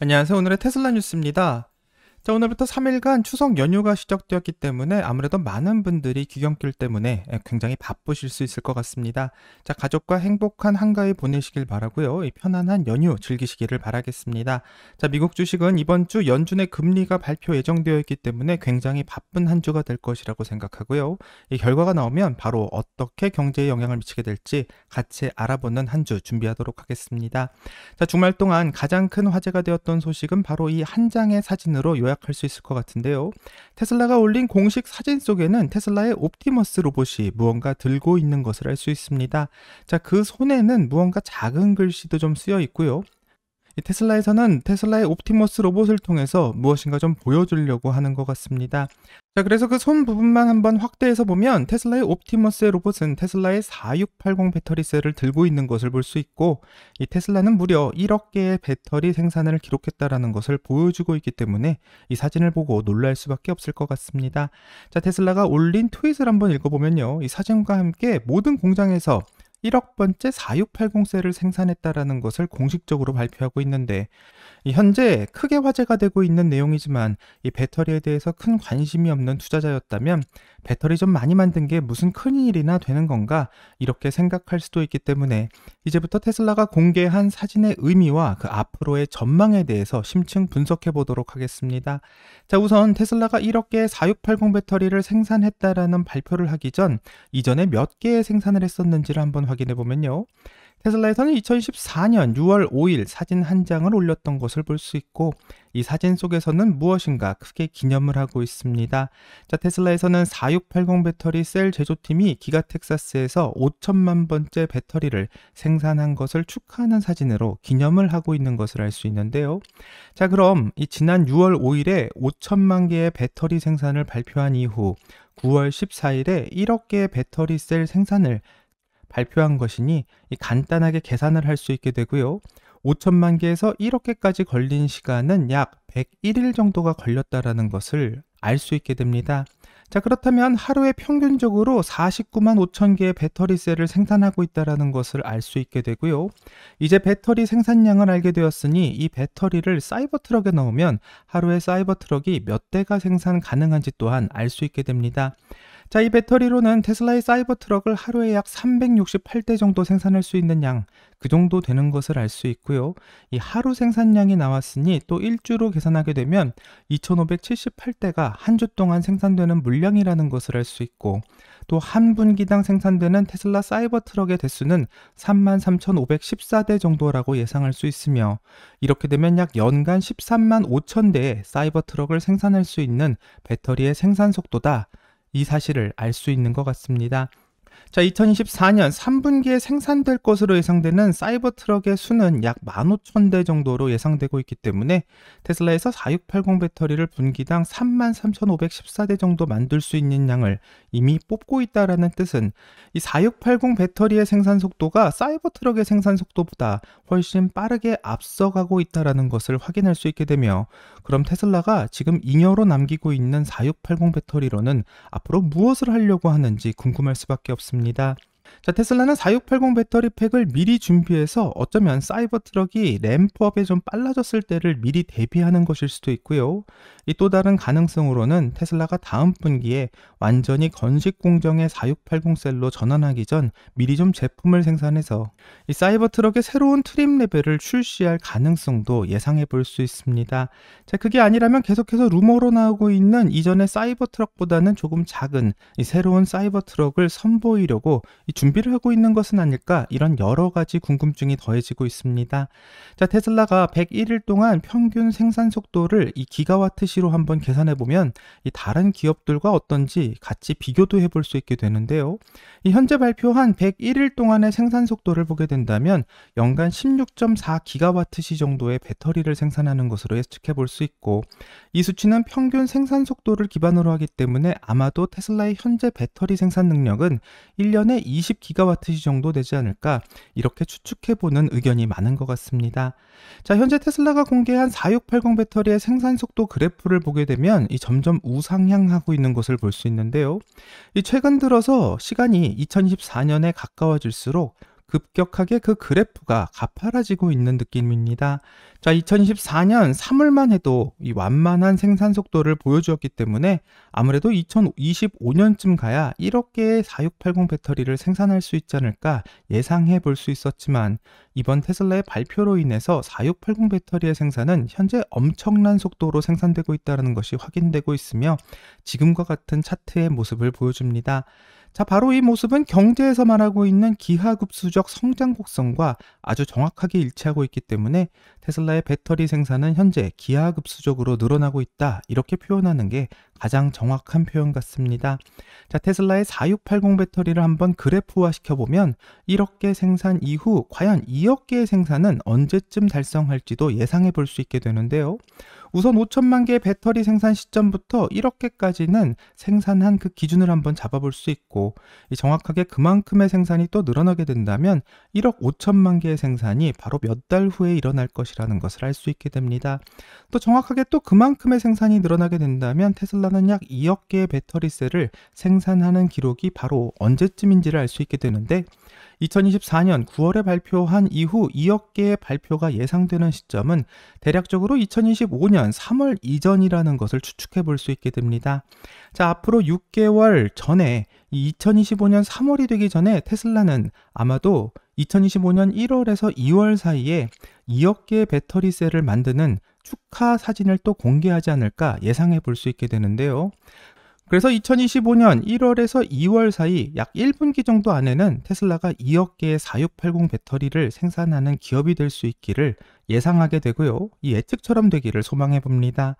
안녕하세요. 오늘의 테슬라 뉴스입니다. 자, 오늘부터 3일간 추석 연휴가 시작되었기 때문에 아무래도 많은 분들이 귀경길 때문에 예, 굉장히 바쁘실 수 있을 것 같습니다. 자, 가족과 행복한 한가위 보내시길 바라고요. 편안한 연휴 즐기시기를 바라겠습니다. 자, 미국 주식은 이번 주 연준의 금리가 발표 예정되어 있기 때문에 굉장히 바쁜 한 주가 될 것이라고 생각하고요. 이 결과가 나오면 바로 어떻게 경제에 영향을 미치게 될지 같이 알아보는 한 주 준비하도록 하겠습니다. 자, 주말 동안 가장 큰 화제가 되었던 소식은 바로 이 한 장의 사진으로 요약 짐작할 수 있을 것 같은데요. 테슬라가 올린 공식 사진 속에는 테슬라의 옵티머스 로봇이 무언가 들고 있는 것을 알 수 있습니다. 자, 그 손에는 무언가 작은 글씨도 좀 쓰여 있고요. 테슬라에서는 테슬라의 옵티머스 로봇을 통해서 무엇인가 좀 보여주려고 하는 것 같습니다. 자, 그래서 그 손 부분만 한번 확대해서 보면 테슬라의 옵티머스의 로봇은 테슬라의 4680 배터리셀을 들고 있는 것을 볼 수 있고 이 테슬라는 무려 1억 개의 배터리 생산을 기록했다라는 것을 보여주고 있기 때문에 이 사진을 보고 놀랄 수밖에 없을 것 같습니다. 자, 테슬라가 올린 트윗을 한번 읽어보면요. 이 사진과 함께 모든 공장에서 1억 번째 4680셀을 생산했다라는 것을 공식적으로 발표하고 있는데 현재 크게 화제가 되고 있는 내용이지만 이 배터리에 대해서 큰 관심이 없는 투자자였다면 배터리 좀 많이 만든 게 무슨 큰일이나 되는 건가 이렇게 생각할 수도 있기 때문에 이제부터 테슬라가 공개한 사진의 의미와 그 앞으로의 전망에 대해서 심층 분석해 보도록 하겠습니다. 자, 우선 테슬라가 이렇게 4680 배터리를 생산했다라는 발표를 하기 전 이전에 몇 개의 생산을 했었는지를 한번 확인해 보면요. 테슬라에서는 2014년 6월 5일 사진 한 장을 올렸던 것을 볼 수 있고 이 사진 속에서는 무엇인가 크게 기념을 하고 있습니다. 자, 테슬라에서는 4680 배터리 셀 제조팀이 기가 텍사스에서 5천만 번째 배터리를 생산한 것을 축하하는 사진으로 기념을 하고 있는 것을 알 수 있는데요. 자, 그럼 이 지난 6월 5일에 5천만 개의 배터리 생산을 발표한 이후 9월 14일에 1억 개의 배터리 셀 생산을 발표한 것이니 간단하게 계산을 할 수 있게 되고요. 5천만 개에서 1억개까지 걸린 시간은 약 101일 정도가 걸렸다라는 것을 알 수 있게 됩니다. 자, 그렇다면 하루에 평균적으로 49만 5천 개의 배터리 셀을 생산하고 있다라는 것을 알 수 있게 되고요. 이제 배터리 생산량을 알게 되었으니 이 배터리를 사이버 트럭에 넣으면 하루에 사이버 트럭이 몇 대가 생산 가능한지 또한 알 수 있게 됩니다. 자, 이 배터리로는 테슬라의 사이버 트럭을 하루에 약 368대 정도 생산할 수 있는 양, 그 정도 되는 것을 알 수 있고요. 이 하루 생산량이 나왔으니 또 일주로 계산하게 되면 2578대가 한 주 동안 생산되는 물량이라는 것을 알 수 있고, 또 한 분기당 생산되는 테슬라 사이버 트럭의 대수는 33,514대 정도라고 예상할 수 있으며, 이렇게 되면 약 연간 13만 5천 대의 사이버 트럭을 생산할 수 있는 배터리의 생산 속도다. 이 사실을 알 수 있는 것 같습니다. 자, 2024년 3분기에 생산될 것으로 예상되는 사이버 트럭의 수는 약 15,000대 정도로 예상되고 있기 때문에 테슬라에서 4680 배터리를 분기당 33,514대 정도 만들 수 있는 양을 이미 뽑고 있다라는 뜻은 이 4680 배터리의 생산 속도가 사이버 트럭의 생산 속도보다 훨씬 빠르게 앞서가고 있다라는 것을 확인할 수 있게 되며 그럼 테슬라가 지금 잉여로 남기고 있는 4680 배터리로는 앞으로 무엇을 하려고 하는지 궁금할 수밖에 없습니다. 있습니다. 자, 테슬라는 4680 배터리 팩을 미리 준비해서 어쩌면 사이버 트럭이 램프업에 좀 빨라졌을 때를 미리 대비하는 것일 수도 있고요. 이 또 다른 가능성으로는 테슬라가 다음 분기에 완전히 건식 공정의 4680 셀로 전환하기 전 미리 좀 제품을 생산해서 이 사이버 트럭의 새로운 트림 레벨을 출시할 가능성도 예상해 볼 수 있습니다. 자, 그게 아니라면 계속해서 루머로 나오고 있는 이전의 사이버 트럭보다는 조금 작은 새로운 사이버 트럭을 선보이려고 준비를 하고 있는 것은 아닐까 이런 여러 가지 궁금증이 더해지고 있습니다. 자, 테슬라가 101일 동안 평균 생산 속도를 이 기가와트 시로 한번 계산해 보면 이 다른 기업들과 어떤지 같이 비교도 해볼 수 있게 되는데요. 이 현재 발표한 101일 동안의 생산 속도를 보게 된다면 연간 16.4 기가와트 시 정도의 배터리를 생산하는 것으로 예측해 볼 수 있고 이 수치는 평균 생산 속도를 기반으로 하기 때문에 아마도 테슬라의 현재 배터리 생산 능력은 1년에 20 20기가와트시 정도 되지 않을까 이렇게 추측해보는 의견이 많은 것 같습니다. 자, 현재 테슬라가 공개한 4680 배터리의 생산 속도 그래프를 보게 되면 이 점점 우상향하고 있는 것을 볼 수 있는데요. 이 최근 들어서 시간이 2024년에 가까워질수록 급격하게 그 그래프가 가파라지고 있는 느낌입니다. 자, 2014년 3월만 해도 이 완만한 생산 속도를 보여주었기 때문에 아무래도 2025년쯤 가야 1억 개의 4680 배터리를 생산할 수 있지 않을까 예상해 볼 수 있었지만 이번 테슬라의 발표로 인해서 4680 배터리의 생산은 현재 엄청난 속도로 생산되고 있다는 것이 확인되고 있으며 지금과 같은 차트의 모습을 보여줍니다. 자, 바로 이 모습은 경제에서 말하고 있는 기하급수적 성장 곡선과 아주 정확하게 일치하고 있기 때문에 테슬라의 배터리 생산은 현재 기하급수적으로 늘어나고 있다. 이렇게 표현하는 게 가장 정확한 표현 같습니다. 자, 테슬라의 4680 배터리를 한번 그래프화 시켜보면 1억 개 생산 이후 과연 2억 개의 생산은 언제쯤 달성할지도 예상해 볼 수 있게 되는데요. 우선 5천만 개의 배터리 생산 시점부터 1억 개까지는 생산한 그 기준을 한번 잡아볼 수 있고 정확하게 그만큼의 생산이 또 늘어나게 된다면 1억 5천만 개의 생산이 바로 몇 달 후에 일어날 것이라는 것을 알 수 있게 됩니다. 또 정확하게 또 그만큼의 생산이 늘어나게 된다면 테슬라는 약 2억 개의 배터리셀을 생산하는 기록이 바로 언제쯤인지를 알 수 있게 되는데 2024년 9월에 발표한 이후 2억 개의 발표가 예상되는 시점은 대략적으로 2025년 3월 이전이라는 것을 추측해 볼 수 있게 됩니다. 자, 앞으로 6개월 전에 2025년 3월이 되기 전에 테슬라는 아마도 2025년 1월에서 2월 사이에 2억 개의 배터리셀을 만드는 축하 사진을 또 공개하지 않을까 예상해 볼 수 있게 되는데요. 그래서 2025년 1월에서 2월 사이 약 1분기 정도 안에는 테슬라가 2억 개의 4680 배터리를 생산하는 기업이 될 수 있기를 예상하게 되고요. 이 예측처럼 되기를 소망해 봅니다.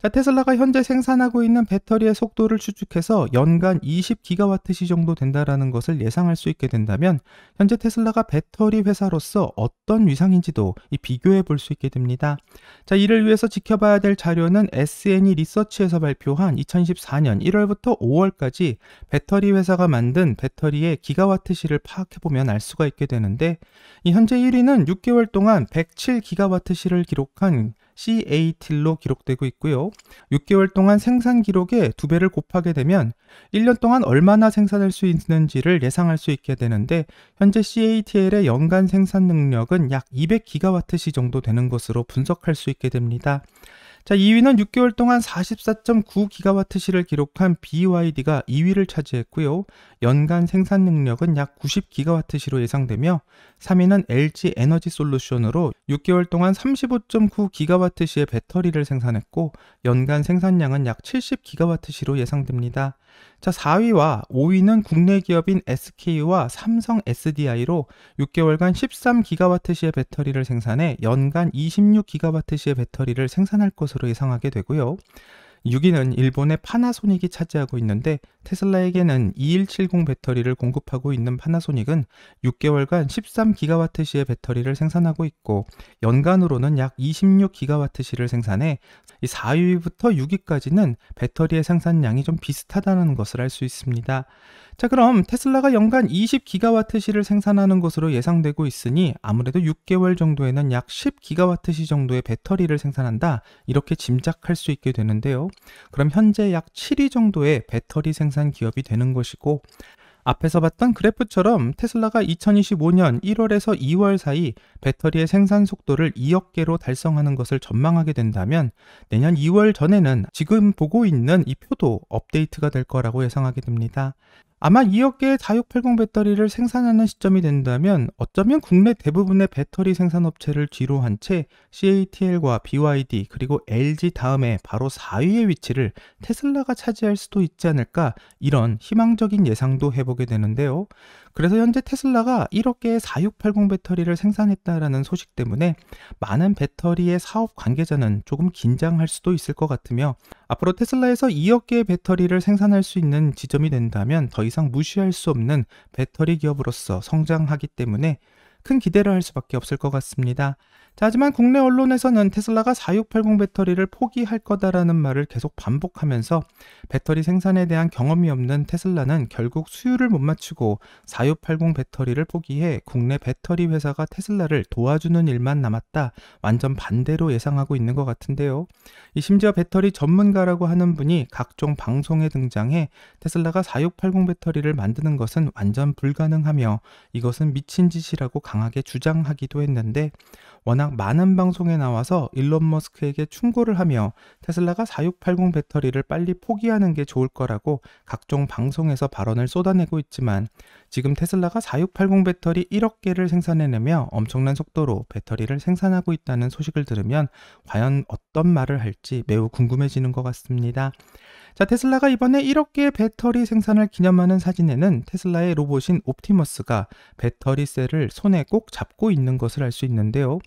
자, 테슬라가 현재 생산하고 있는 배터리의 속도를 추측해서 연간 20기가와트시 정도 된다라는 것을 예상할 수 있게 된다면 현재 테슬라가 배터리 회사로서 어떤 위상인지도 비교해 볼 수 있게 됩니다. 자, 이를 위해서 지켜봐야 될 자료는 SNE 리서치에서 발표한 2014년 1월부터 5월까지 배터리 회사가 만든 배터리의 기가와트시를 파악해 보면 알 수가 있게 되는데 현재 1위는 6개월 동안 107기가와트시를 기록한 CAT로 기록되고 있고요. 6개월 동안 생산 기록에 2배를 곱하게 되면 1년 동안 얼마나 생산할 수 있는지를 예상할 수 있게 되는데 현재 CATL의 연간 생산 능력은 약 200기가와트시 정도 되는 것으로 분석할 수 있게 됩니다. 자, 2위는 6개월 동안 44.9기가와트시를 기록한 BYD가 2위를 차지했고요. 연간 생산 능력은 약 90기가와트시로 예상되며 3위는 LG 에너지 솔루션으로 6개월 동안 35.9기가와트시의 배터리를 생산했고 연간 생산량은 약 70기가와트시로 예상됩니다. 자, 4위와 5위는 국내 기업인 SK와 삼성 SDI로 6개월간 1 3기가와의 배터리를 생산해 연간 2 6기가와의 배터리를 생산할 것으로 예상하게 되고요. 6위는 일본의 파나소닉이 차지하고 있는데 테슬라에게는 2170 배터리를 공급하고 있는 파나소닉은 6개월간 13기가와트시의 배터리를 생산하고 있고 연간으로는 약 26기가와트시를 생산해 4위부터 6위까지는 배터리의 생산량이 좀 비슷하다는 것을 알 수 있습니다. 자, 그럼 테슬라가 연간 20기가와트시를 생산하는 것으로 예상되고 있으니 아무래도 6개월 정도에는 약 10기가와트시 정도의 배터리를 생산한다. 이렇게 짐작할 수 있게 되는데요. 그럼 현재 약 7위 정도의 배터리 생산 기업이 되는 것이고 앞에서 봤던 그래프처럼 테슬라가 2025년 1월에서 2월 사이 배터리의 생산 속도를 2억 개로 달성하는 것을 전망하게 된다면 내년 2월 전에는 지금 보고 있는 이 표도 업데이트가 될 거라고 예상하게 됩니다. 아마 2억 개의 4680 배터리를 생산하는 시점이 된다면 어쩌면 국내 대부분의 배터리 생산업체를 뒤로 한 채 CATL과 BYD 그리고 LG 다음에 바로 4위의 위치를 테슬라가 차지할 수도 있지 않을까 이런 희망적인 예상도 해보게 되는데요. 그래서 현재 테슬라가 1억 개의 4680 배터리를 생산했다라는 소식 때문에 많은 배터리의 사업 관계자는 조금 긴장할 수도 있을 것 같으며 앞으로 테슬라에서 2억 개의 배터리를 생산할 수 있는 지점이 된다면 더 이상 무시할 수 없는 배터리 기업으로서 성장하기 때문에 큰 기대를 할 수밖에 없을 것 같습니다. 자, 하지만 국내 언론에서는 테슬라가 4680 배터리를 포기할 거다라는 말을 계속 반복하면서 배터리 생산에 대한 경험이 없는 테슬라는 결국 수요를 못 맞추고 4680 배터리를 포기해 국내 배터리 회사가 테슬라를 도와주는 일만 남았다. 완전 반대로 예상하고 있는 것 같은데요. 이 심지어 배터리 전문가라고 하는 분이 각종 방송에 등장해 테슬라가 4680 배터리를 만드는 것은 완전 불가능하며 이것은 미친 짓이라고 강하게 주장하기도 했는데 워낙 많은 방송에 나와서 일론 머스크에게 충고를 하며 테슬라가 4680 배터리를 빨리 포기하는 게 좋을 거라고 각종 방송에서 발언을 쏟아내고 있지만 지금 테슬라가 4680 배터리 1억 개를 생산해내며 엄청난 속도로 배터리를 생산하고 있다는 소식을 들으면 과연 어떤 말을 할지 매우 궁금해지는 것 같습니다. 자, 테슬라가 이번에 1억 개의 배터리 생산을 기념하는 사진에는 테슬라의 로봇인 옵티머스가 배터리 셀을 손에 꼭 잡고 있는 것을 알 수 있는데요.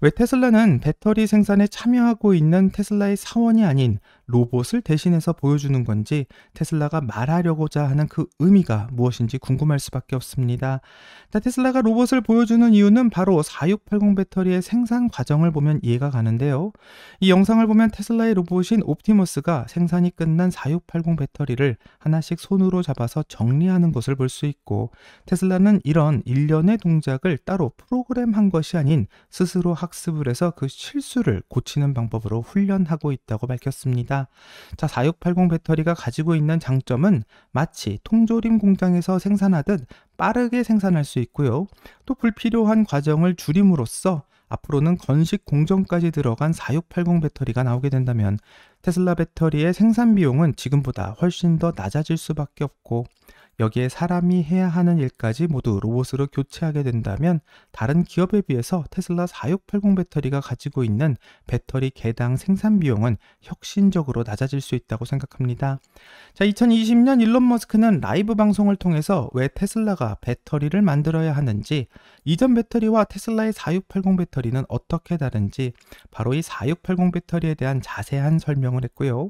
왜 테슬라는 배터리 생산에 참여하고 있는 테슬라의 사원이 아닌 로봇을 대신해서 보여주는 건지 테슬라가 말하려고자 하는 그 의미가 무엇인지 궁금할 수밖에 없습니다. 테슬라가 로봇을 보여주는 이유는 바로 4680 배터리의 생산 과정을 보면 이해가 가는데요. 이 영상을 보면 테슬라의 로봇인 옵티머스가 생산이 끝난 4680 배터리를 하나씩 손으로 잡아서 정리하는 것을 볼 수 있고 테슬라는 이런 일련의 동작을 따로 프로그램한 것이 아닌 스스로 학습을 해서 그 실수를 고치는 방법으로 훈련하고 있다고 밝혔습니다. 있습니다. 자, 4680 배터리가 가지고 있는 장점은 마치 통조림 공장에서 생산하듯 빠르게 생산할 수 있고요. 또 불필요한 과정을 줄임으로써 앞으로는 건식 공정까지 들어간 4680 배터리가 나오게 된다면 테슬라 배터리의 생산 비용은 지금보다 훨씬 더 낮아질 수밖에 없고 여기에 사람이 해야 하는 일까지 모두 로봇으로 교체하게 된다면 다른 기업에 비해서 테슬라 4680 배터리가 가지고 있는 배터리 개당 생산 비용은 혁신적으로 낮아질 수 있다고 생각합니다. 자, 2020년 일론 머스크는 라이브 방송을 통해서 왜 테슬라가 배터리를 만들어야 하는지, 이전 배터리와 테슬라의 4680 배터리는 어떻게 다른지, 바로 이 4680 배터리에 대한 자세한 설명을 했고요.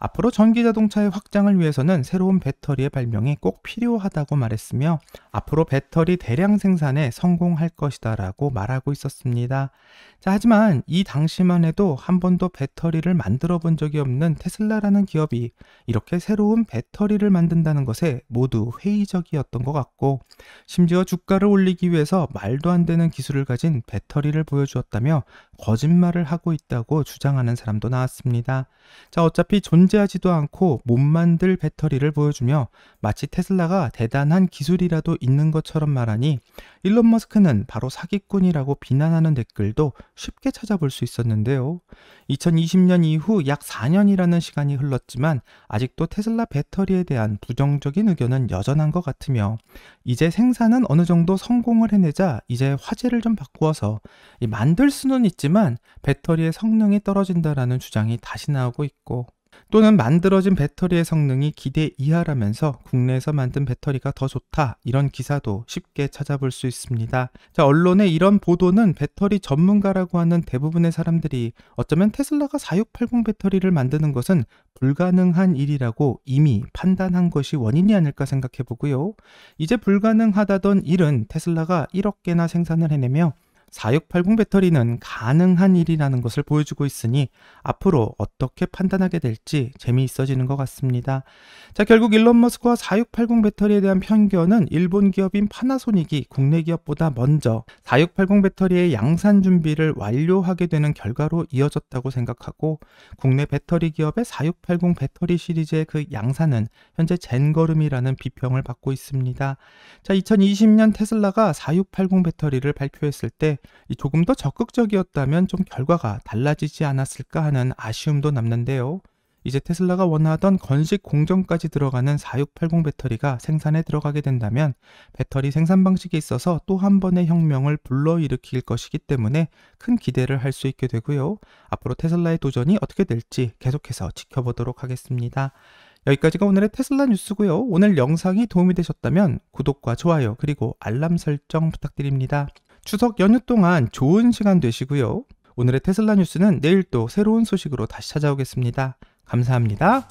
앞으로 전기자동차의 확장을 위해서는 새로운 배터리의 발명이 꼭 필요하다고 말했으며 앞으로 배터리 대량 생산에 성공할 것이다 라고 말하고 있었습니다. 자, 하지만 이 당시만 해도 한 번도 배터리를 만들어 본 적이 없는 테슬라라는 기업이 이렇게 새로운 배터리를 만든다는 것에 모두 회의적이었던 것 같고, 심지어 주가를 올리기 위해서 말도 안 되는 기술을 가진 배터리를 보여주었다며 거짓말을 하고 있다고 주장하는 사람도 나왔습니다. 자, 어차피 존재하지도 않고 못 만들 배터리를 보여주며 마치 테슬라가 대단한 기술이라도 있는 것처럼 말하니 일론 머스크는 바로 사기꾼이라고 비난하는 댓글도 쉽게 찾아볼 수 있었는데요. 2020년 이후 약 4년이라는 시간이 흘렀지만 아직도 테슬라 배터리에 대한 부정적인 의견은 여전한 것 같으며 이제 생산은 어느 정도 성공을 해내자 이제 화제를 좀 바꾸어서 만들 수는 있지만 배터리의 성능이 떨어진다라는 주장이 다시 나오고 있고 또는 만들어진 배터리의 성능이 기대 이하라면서 국내에서 만든 배터리가 더 좋다 이런 기사도 쉽게 찾아볼 수 있습니다. 자, 언론의 이런 보도는 배터리 전문가라고 하는 대부분의 사람들이 어쩌면 테슬라가 4680 배터리를 만드는 것은 불가능한 일이라고 이미 판단한 것이 원인이 아닐까 생각해 보고요. 이제 불가능하다던 일은 테슬라가 1억 개나 생산을 해내며 4680 배터리는 가능한 일이라는 것을 보여주고 있으니 앞으로 어떻게 판단하게 될지 재미있어지는 것 같습니다. 자, 결국 일론 머스크와 4680 배터리에 대한 편견은 일본 기업인 파나소닉이 국내 기업보다 먼저 4680 배터리의 양산 준비를 완료하게 되는 결과로 이어졌다고 생각하고 국내 배터리 기업의 4680 배터리 시리즈의 그 양산은 현재 젠걸음이라는 비평을 받고 있습니다. 자, 2020년 테슬라가 4680 배터리를 발표했을 때 조금 더 적극적이었다면 좀 결과가 달라지지 않았을까 하는 아쉬움도 남는데요. 이제 테슬라가 원하던 건식 공정까지 들어가는 4680 배터리가 생산에 들어가게 된다면 배터리 생산 방식에 있어서 또 한 번의 혁명을 불러일으킬 것이기 때문에 큰 기대를 할 수 있게 되고요. 앞으로 테슬라의 도전이 어떻게 될지 계속해서 지켜보도록 하겠습니다. 여기까지가 오늘의 테슬라 뉴스고요. 오늘 영상이 도움이 되셨다면 구독과 좋아요 그리고 알람 설정 부탁드립니다. 추석 연휴 동안 좋은 시간 되시고요. 오늘의 테슬라 뉴스는 내일 또 새로운 소식으로 다시 찾아오겠습니다. 감사합니다.